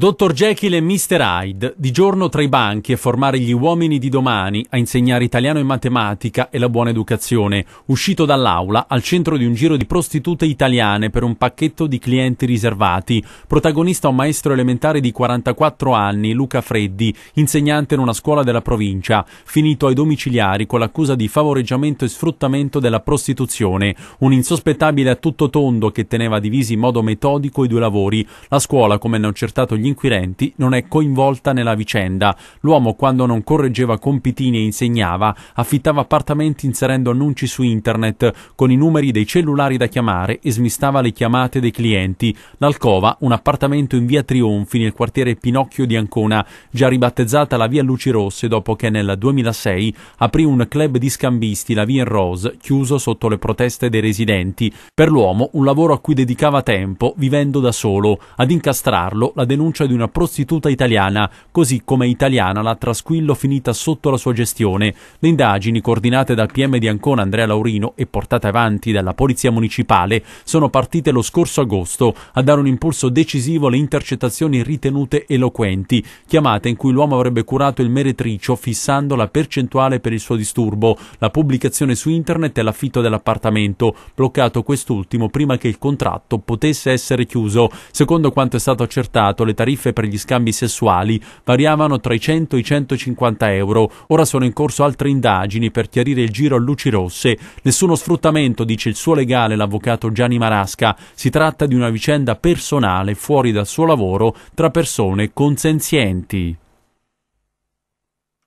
Dottor Jekyll e Mr. Hyde, di giorno tra i banchi a formare gli uomini di domani a insegnare italiano e matematica e la buona educazione, uscito dall'aula al centro di un giro di prostitute italiane per un pacchetto di clienti riservati, protagonista un maestro elementare di 44 anni, Luca Freddi, insegnante in una scuola della provincia, finito ai domiciliari con l'accusa di favoreggiamento e sfruttamento della prostituzione, un insospettabile a tutto tondo che teneva divisi in modo metodico i due lavori, la scuola, come hanno accertato gli inquirenti, non è coinvolta nella vicenda. L'uomo, quando non correggeva compitini e insegnava, affittava appartamenti inserendo annunci su internet con i numeri dei cellulari da chiamare e smistava le chiamate dei clienti. L'Alcova, un appartamento in via Trionfi nel quartiere Pinocchio di Ancona, già ribattezzata la via Luci Rosse dopo che nel 2006 aprì un club di scambisti, la Via in Rose, chiuso sotto le proteste dei residenti. Per l'uomo, un lavoro a cui dedicava tempo, vivendo da solo. Ad incastrarlo, la denuncia denuncia cioè di una prostituta italiana, così come italiana la Trasquillo finita sotto la sua gestione. Le indagini, coordinate dal PM di Ancona Andrea Laurino e portate avanti dalla Polizia Municipale, sono partite lo scorso agosto a dare un impulso decisivo alle intercettazioni ritenute eloquenti, chiamate in cui l'uomo avrebbe curato il meretricio fissando la percentuale per il suo disturbo, la pubblicazione su internet e l'affitto dell'appartamento, bloccato quest'ultimo prima che il contratto potesse essere chiuso. Secondo quanto è stato accertato, le tariffe per gli scambi sessuali variavano tra i 100 e i 150 euro. Ora sono in corso altre indagini per chiarire il giro a luci rosse. Nessuno sfruttamento, dice il suo legale, l'avvocato Gianni Marasca. Si tratta di una vicenda personale fuori dal suo lavoro tra persone consenzienti.